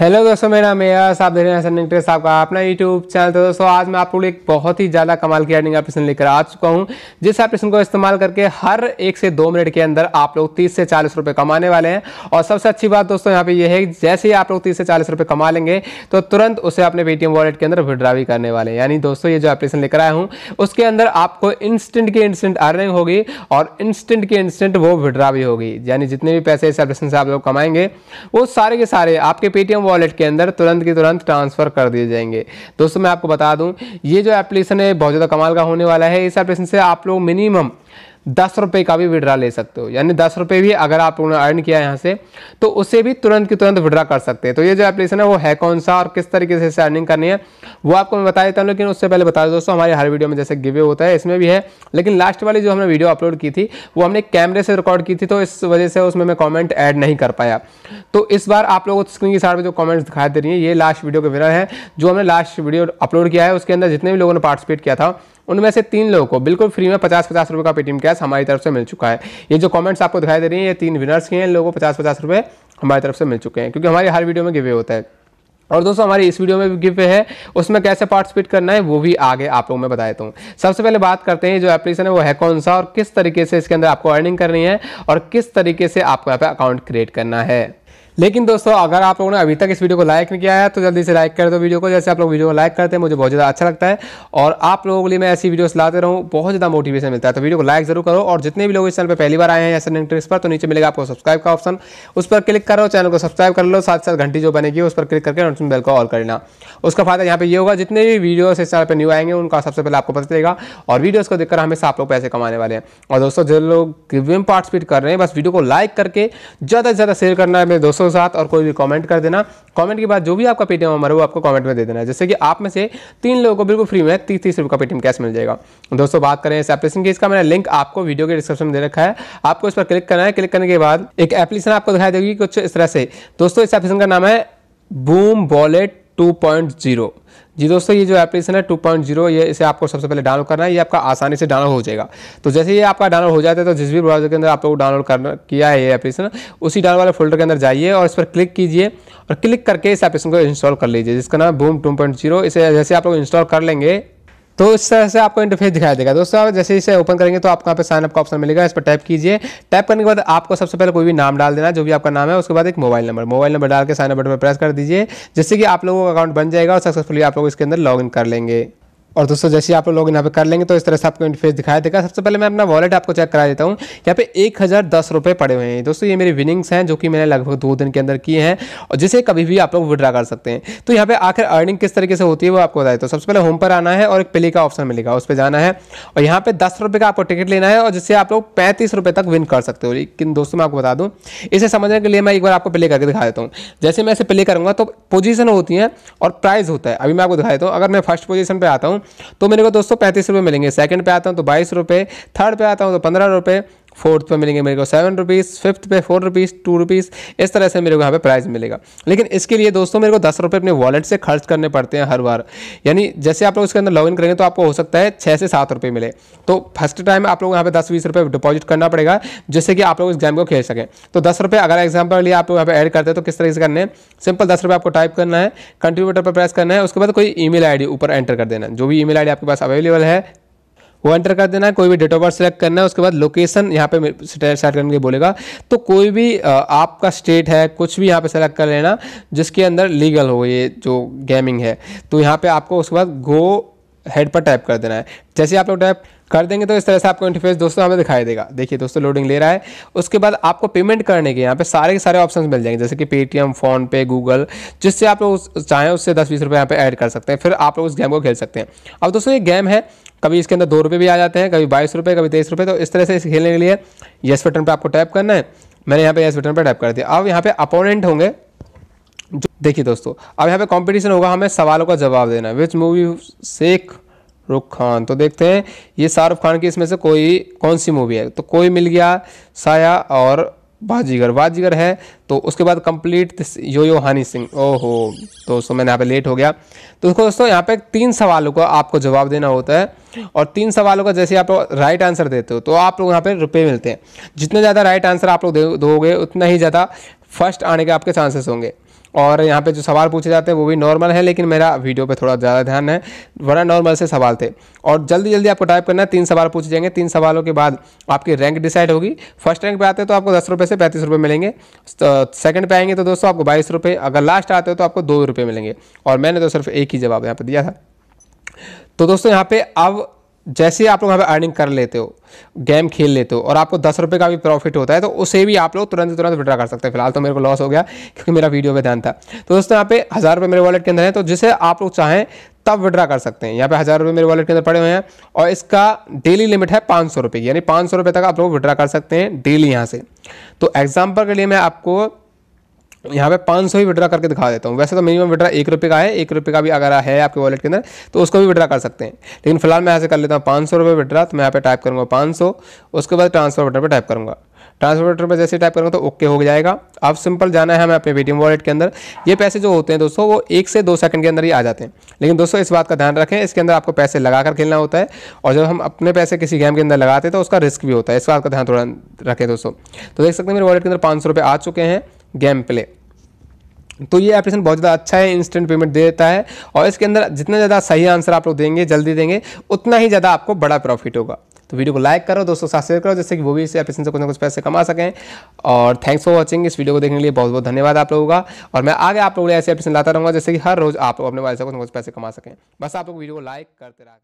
hello दोस्तों मेरा नाम मेरा साहब देख रहे हैं इंटरेस्ट आपका अपना यूट्यूब चैनल तो दोस्तों आज मैं आप लोग एक बहुत ही ज़्यादा कमाल की अर्निंग ऑपरेशन लेकर आ चुका हूं जिस एप्लीकेशन को इस्तेमाल करके हर एक से दो मिनट के अंदर आप लोग तीस से चालीस रुपये कमाने वाले हैं और सबसे अच्छी बात दोस्तों यहाँ पे यह है जैसे ही आप लोग तीस से चालीस रुपये कमा लेंगे तो तुरंत उसे अपने पेटीएम वॉलेट के अंदर विड्रा भी करने वाले हैं यानी दोस्तों ये जो एप्लीकेशन लेकर आया हूँ उसके अंदर आपको इंस्टेंट की इंस्टेंट अर्निंग होगी और इंस्टेंट की इंस्टेंट वो विड्रा भी होगी यानी जितने भी पैसे इस ऑपरेशन से आप लोग कमाएंगे वो सारे के सारे आपके पेटीएम वॉलेट के अंदर तुरंत के तुरंत ट्रांसफ़र कर दिए जाएंगे दोस्तों मैं आपको बता दूं ये जो एप्लीकेशन है बहुत ज़्यादा कमाल का होने वाला है इस एप्लीकेशन से आप लोग मिनिमम दस रुपये का भी विड्रा ले सकते हो यानी दस रुपये भी अगर आप अर्न किया यहाँ से तो उसे भी तुरंत की तुरंत विड्रा कर सकते हैं तो ये जो एप्लीकेशन है वो है कौन सा और किस तरीके से इसे अर्निंग करनी है वो आपको मैं बता देता हूँ लेकिन उससे पहले बता दो दोस्तों हमारे हर वीडियो में जैसे गिवे होता है इसमें भी है लेकिन लास्ट वाली जो हमने वीडियो अपलोड की थी वो हमने कैमरे से रिकॉर्ड की थी तो इस वजह से उसमें मैं कॉमेंट ऐड नहीं कर पाया तो इस बार आप लोगों को स्क्रीन की साइड में जो कॉमेंट्स दिखाई दे रही है ये लास्ट वीडियो के विनर है जो हमने लास्ट वीडियो अपलोड किया है उसके अंदर जितने भी लोगों ने पार्टिसिपेट किया था उनमें से तीन लोगों को बिल्कुल फ्री में पचास पचास रुपये का पेटीएम कैश हमारी तरफ से मिल चुका है ये जो कमेंट्स आपको दिखाई दे रही हैं ये तीन विनर्स के हैं इन लोगों को पचास पचास रुपये हमारी तरफ से मिल चुके हैं क्योंकि हमारी हर वीडियो में गिवे होता है और दोस्तों हमारी इस वीडियो में भी गिफ्ट है उसमें कैसे पार्टिसिपेट करना है वो भी आगे आप लोग में बता देता हूँ सबसे पहले बात करते हैं जो एप्लीकेशन है वो है कौन सा और किस तरीके से इसके अंदर आपको अर्निंग करनी है और किस तरीके से आपको यहाँ पे अकाउंट क्रिएट करना है लेकिन दोस्तों अगर आप लोगों ने अभी तक इस वीडियो को लाइक नहीं किया है तो जल्दी से लाइक कर दो वीडियो को जैसे आप लोग वीडियो को लाइक करते हैं मुझे बहुत ज़्यादा अच्छा लगता है और आप लोगों के लिए मैं ऐसी वीडियोस लाते रहूँ बहुत ज़्यादा मोटिवेशन मिलता है तो वीडियो को लाइक जरूर करो और जितने भी लोग इस चैनल पर पहली बार आए हैं ऐसे सर पर तो नीचे मिलेगा आपको सब्सक्राइब का ऑप्शन उस पर क्लिक करो चैनल को सब्सक्राइब कर लो साथ साथ घंटी जो बनेगी उस पर क्लिक करके नोटिफिन बेल को ऑल कर लेना उसका फायदा यहाँ पर ये होगा जितने भी वीडियो इस चैनल पर न्यू आएंगे उनका सबसे पहले आपको पता चलेगा और वीडियोज़ को देखकर हमेशा आप लोग पैसे कमाने वाले हैं और दोस्तों जो लोग गिव पार्टिसिपेट कर रहे हैं बस वीडियो को लाइक करके ज़्यादा से ज़्यादा शेयर करना है मेरे दोस्तों दोस्तों के साथ और कोई भी कमेंट कर देना कमेंट के बाद जो भी आपका पेटीएम नंबर है वो आपको कमेंट में दे देना जैसे कि आप में से तीन लोगों को बिल्कुल फ्री में तीस तीस रुपये का पेटीएम कैश मिल जाएगा दोस्तों बात करें इस एप्लीकेशन की इसका मैंने लिंक आपको वीडियो के डिस्क्रिप्शन में दे रखा है आपको इस पर क्लिक करना है क्लिक करने के बाद एक एप्लीकेशन आपको दिखाई देगी कुछ इस तरह से दोस्तों इस एप्लीकेशन का नाम है बूम वॉलेट 2.0 जी दोस्तों ये जो एप्लीकेशन है 2.0 ये इसे आपको सबसे पहले डाउनलोड करना है ये आपका आसानी से डाउनलोड हो जाएगा तो जैसे ये आपका डाउनलोड हो जाता है तो जिस भी ब्राउजर के अंदर आप लोग डाउनलोड करना किया है ये एप्लीकेशन उसी डाउन वाले फोल्डर के अंदर जाइए और इस पर क्लिक कीजिए और क्लिक करके इस एप्लीकेशन को इंस्टॉल कर लीजिए जिसका नाम बूम टू इसे जैसे आप लोग इंस्टॉल कर लेंगे तो इस तरह से आपको इंटरफेस दिखाई देगा दोस्तों आप जैसे इसे ओपन करेंगे तो आपको यहाँ पे साइनअप का ऑप्शन मिलेगा इस पर टाइप कीजिए टाइप करने के बाद आपको सबसे पहले कोई भी नाम डाल देना जो भी आपका नाम है उसके बाद एक मोबाइल नंबर मोबाइल नंबर डाल के साइनअप बटन पर प्रेस कर दीजिए जिससे कि आप लोगों का अकाउंट बन जाएगा और सक्सेसफुली आप लोग इसके अंदर लॉग कर लेंगे और दोस्तों जैसे आप लोग यहाँ पे कर लेंगे तो इस तरह से आपको इंटरफेस दिखाई देगा सबसे पहले मैं अपना वॉलेट आपको चेक करा देता हूँ यहाँ पे एक हज़ार दस रुपये पड़े हुए हैं दोस्तों ये मेरी विनिंग्स हैं जो कि मैंने लगभग दो दिन के अंदर किए हैं और जिसे कभी भी आप लोग विड्रा कर सकते हैं तो यहाँ पे आखिर अर्निंग किस तरीके से होती है वो आपको बता देता हूँ सबसे पहले होम पर आना है और एक प्ले का ऑप्शन मिलेगा उस पर जाना है और यहाँ पे दस रुपये का आपको टिकट लेना है और जिससे आप लोग पैंतीस रुपये तक विन कर सकते हो लेकिन दोस्तों मैं आपको बता दूँ इसे समझने के लिए मैं एक बार आपको प्ले करके दिखा देता हूँ जैसे मैं इसे प्ले करूँगा तो पोजीशन होती है और प्राइज़ होता है अभी मैं आपको दिखा देता हूँ अगर मैं फर्स्ट पोजीशन पर आता हूँ तो मेरे को दोस्तों पैंतीस रुपये मिलेंगे सेकंड पे आता हूँ तो बाईस रुपये थर्ड पे आता हूँ तो पंद्रह रुपये फोर्थ पे मिलेंगे मेरे को सेवन रुपीज़ फिफ्थ पे फोर रुपीज़ टू रुपीज़ इस तरह से मेरे को यहाँ पे प्राइस मिलेगा लेकिन इसके लिए दोस्तों मेरे को दस रुपये अपने वॉलेट से खर्च करने पड़ते हैं हर बार यानी जैसे आप लोग इसके अंदर लॉगिन करेंगे तो आपको हो सकता है छः से सात रुपये मिले तो फर्स्ट टाइम आप लोग यहाँ पे दस बीस रुपये डिपॉजिट करना पड़ेगा जिससे कि आप लोग इस गेम को खेल सकें तो दस रुपये अगर एग्जाम्पल लिए आप लोग यहाँ पे एड करते हैं तो किस तरीके से करने हैं सिंपल दस रुपये आपको टाइप करना है कंट्रीब्यूटर पर प्रेस करना है उसके बाद कोई ई मेल ऊपर एंटर कर देना जो भी ई मेल आपके पास अवेलेबल है वो एंटर कर देना है कोई भी डेट ऑफ बर्थ सेलेक्ट करना है उसके बाद लोकेशन यहाँ पे सेट करके बोलेगा तो कोई भी आपका स्टेट है कुछ भी यहाँ पे सेलेक्ट कर लेना जिसके अंदर लीगल हो ये जो गेमिंग है तो यहाँ पे आपको उसके बाद गो हेड पर टाइप कर देना है जैसे आप लोग टाइप कर देंगे तो इस तरह से आपको इंटरफेस दोस्तों हमें दिखाई देगा देखिए दोस्तों लोडिंग ले रहा है उसके बाद आपको पेमेंट करने के यहाँ पे सारे के सारे ऑप्शन मिल जाएंगे जैसे कि पेटीएम फ़ोनपे गूगल जिससे आप लोग चाहें उससे दस बीस रुपये यहाँ पे ऐड कर सकते हैं फिर आप लोग उस गेम को खेल सकते हैं अब दोस्तों ये गेम है कभी इसके अंदर दो रुपये भी आ जाते हैं कभी बाईस रुपये कभी तेईस रुपये तो इस तरह से इसे खेलने के लिए येस बटन पर आपको टाइप करना है मैंने यहाँ पे येस बटन पर टाइप कर दिया अब यहाँ पे अपोनेंट होंगे देखिए दोस्तों अब यहाँ पे कंपटीशन होगा हमें सवालों का जवाब देना विच मूवी शेख रुख खान तो देखते हैं ये शाहरुख खान की इसमें से कोई कौन सी मूवी है तो कोई मिल गया साया और बाजीगर बाजीगर है तो उसके बाद कंप्लीट यो यो हानी सिंह ओहो दोस्तों मैंने यहाँ पे लेट हो गया तो उसको दोस्तों यहाँ पे तीन सवालों का आपको जवाब देना होता है और तीन सवालों का जैसे आप लोग राइट आंसर देते हो तो आप लोग यहाँ पे रुपये मिलते हैं जितने ज़्यादा राइट आंसर आप लोग दोगे उतना ही ज़्यादा फर्स्ट आने के आपके चांसेस होंगे और यहाँ पे जो सवाल पूछे जाते हैं वो भी नॉर्मल है लेकिन मेरा वीडियो पे थोड़ा ज़्यादा ध्यान है वरना नॉर्मल से सवाल थे और जल्दी जल्दी आपको टाइप करना है तीन सवाल पूछे जाएंगे तीन सवालों के बाद आपकी रैंक डिसाइड होगी फर्स्ट रैंक पे आते हैं तो आपको दस रुपये से पैंतीस रुपये मिलेंगे सेकंड पे आएंगे तो दोस्तों आपको बाईस रुपये अगर लास्ट आते हो तो आपको दो रुपये मिलेंगे और मैंने तो सिर्फ एक ही जवाब यहाँ पर दिया था तो दोस्तों यहाँ पे अब जैसे ही आप लोग यहाँ पर अर्निंग कर लेते हो गेम खेल लेते हो और आपको दस रुपये का भी प्रॉफिट होता है तो उसे भी आप लोग तुरंत तुरंत विड्रा कर सकते हैं फिलहाल तो मेरे को लॉस हो गया क्योंकि मेरा वीडियो पे ध्यान था तो दोस्तों यहाँ पे हज़ार रुपये मेरे वॉलेट के अंदर है तो जिसे आप लोग चाहें तब विड्रा कर सकते हैं यहाँ पे हज़ार रुपये मेरे वॉलेट के अंदर पड़े हुए हैं और इसका डेली लिमिट है पाँच सौ रुपये की यानी पाँच सौ रुपये तक आप लोग विड्रा कर सकते हैं डेली यहाँ से तो एग्जाम्पल के लिए मैं आपको यहाँ पे 500 ही विड्रा करके दिखा देता हूँ वैसे तो मिनिमम विड्रा एक रुपये का है एक रुपये का भी अगर है आपके वॉलेट के अंदर तो उसको भी विड्रा कर सकते हैं लेकिन फिलहाल मैं ऐसे कर लेता हूँ पाँच सौ रुपये विड्रा तो मैं यहाँ पे टाइप करूँगा पाँच सौ उसके बाद ट्रांसफर बटन पर टाइप करूँगा ट्रांसफर बटन पर जैसे टाइप करूँगा तो ओके हो जाएगा अब सिंपल जाना है हमें अपने पेटीएम वॉलेट के अंदर ये पैसे जो होते हैं दोस्तों वो एक से दो सेकंड के अंदर ही आ जाते हैं लेकिन दोस्तों इस बात का ध्यान रखें इसके अंदर आपको पैसे लगा कर खेलना होता है और जब हम अपने पैसे किसी गेम के अंदर लगाते हैं तो उसका रिस्क भी होता है इस बात का ध्यान थोड़ा रखें दोस्तों तो देख सकते हैं मेरे वॉलेट के अंदर पाँच आ चुके हैं गेम प्ले तो ये एप्लीकेशन बहुत ज़्यादा अच्छा है इंस्टेंट पेमेंट दे देता है और इसके अंदर जितना ज़्यादा सही आंसर आप लोग देंगे जल्दी देंगे उतना ही ज़्यादा आपको बड़ा प्रॉफिट होगा तो वीडियो को लाइक करो दोस्तों साथ शेयर करो जिससे कि वो भी इस एप्लीकेशन से कुछ ना कुछ पैसे कमा सकें और थैंक्स फॉर वॉचिंग इस वीडियो को देखने के लिए बहुत बहुत धन्यवाद आप लोगों का और मैं आगे आप लोगों ऐसे एप्लीकेशन लाता रहूँगा जैसे कि हर रोज़ आप लोग अपने वाले से कुछ ना कुछ पैसे कमा सकें बस आप लोग वीडियो को लाइक करते रहा